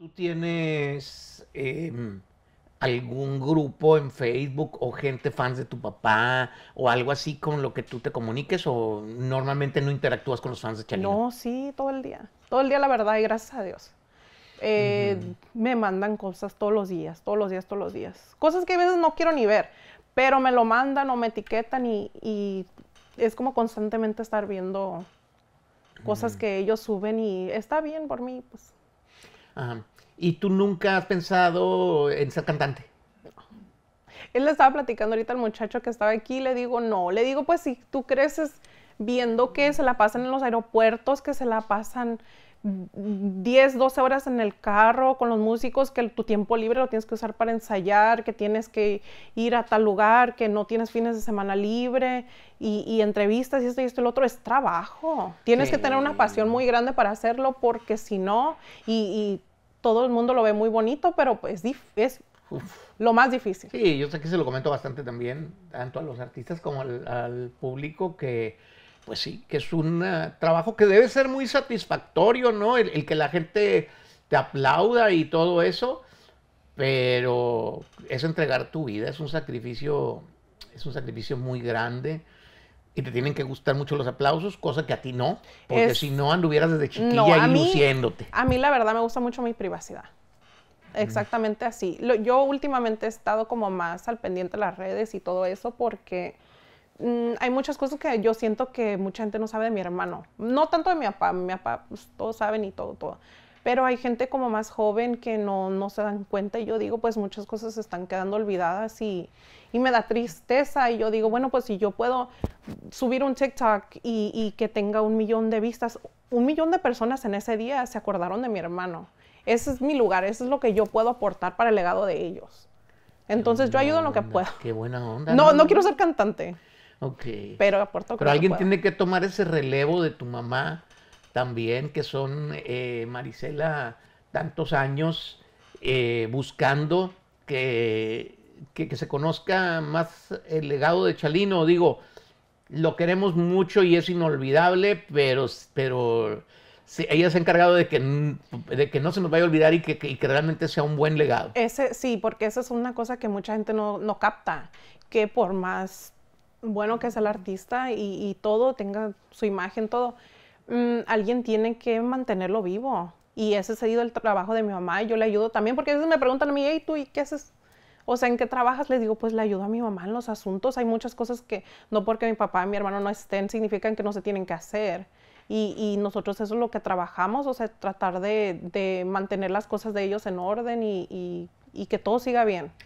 ¿Tú tienes em, algún grupo en Facebook o gente fans de tu papá o algo así con lo que tú te comuniques o normalmente no interactúas con los fans de Chalino? No, sí, todo el día. Todo el día, la verdad, y gracias a Dios. Eh, me mandan cosas todos los días, todos los días, todos los días. Cosas que a veces no quiero ni ver, pero me lo mandan o me etiquetan y, es como constantemente estar viendo cosas que ellos suben y está bien por mí, pues ¿Y tú nunca has pensado en ser cantante? Él le estaba platicando ahorita al muchacho que estaba aquí, le digo, no, le digo, pues si tú creces viendo que se la pasan en los aeropuertos, que se la pasan 10, 12 horas en el carro con los músicos, que tu tiempo libre lo tienes que usar para ensayar, que tienes que ir a tal lugar, que no tienes fines de semana libre y, entrevistas y esto y esto y lo otro, es trabajo. Tienes que tener una pasión muy grande para hacerlo porque si no, y, todo el mundo lo ve muy bonito, pero pues es, es lo más difícil. Sí, yo sé que se lo comento bastante también, tanto a los artistas como al público que pues sí, que es un eh, trabajo que debe ser muy satisfactorio, ¿no? El, que la gente te aplauda y todo eso, pero es entregar tu vida, es un sacrificio, es un sacrificio muy grande. Y te tienen que gustar mucho los aplausos, cosa que a ti no, porque si no anduvieras desde chiquilla no, a mí, luciéndote. A mí la verdad me gusta mucho mi privacidad. Exactamente así. yo últimamente he estado como más al pendiente de las redes y todo eso porque Mm, hay muchas cosas que yo siento que mucha gente no sabe de mi hermano. No tanto de mi papá, mi papá, pues, todos saben y todo, todo. Pero hay gente como más joven que no, no se dan cuenta y yo digo, pues muchas cosas se están quedando olvidadas y, y me da tristeza y yo digo, bueno, pues si yo puedo subir un TikTok y, y que tenga un millón de vistas, un millón de personas en ese día se acordaron de mi hermano. Ese es mi lugar, eso es lo que yo puedo aportar para el legado de ellos. Entonces yo ayudo en lo que puedo. Qué buena onda. no, no quiero ser cantante. Ok. Pero alguien tiene que tomar ese relevo de tu mamá también, que son, eh, Marisela, tantos años eh, buscando que, se conozca más el legado de Chalino. Digo, lo queremos mucho y es inolvidable, pero, pero ella se ha encargado de que, que no se nos vaya a olvidar y que, realmente sea un buen legado. Ese, sí, porque esa es una cosa que mucha gente no, no capta, que por más bueno que es el artista y, todo, tenga su imagen, todo, mm, alguien tiene que mantenerlo vivo. Y ese ha sido el trabajo de mi mamá. Y yo le ayudo también, porque a veces me preguntan a mí, y ¿tú y qué haces? O sea, ¿en qué trabajas? le digo, pues le ayudo a mi mamá en los asuntos. Hay muchas cosas que no porque mi papá y mi hermano no estén, significan que no se tienen que hacer. Y, nosotros eso es lo que trabajamos, o sea, tratar de, mantener las cosas de ellos en orden y, que todo siga bien.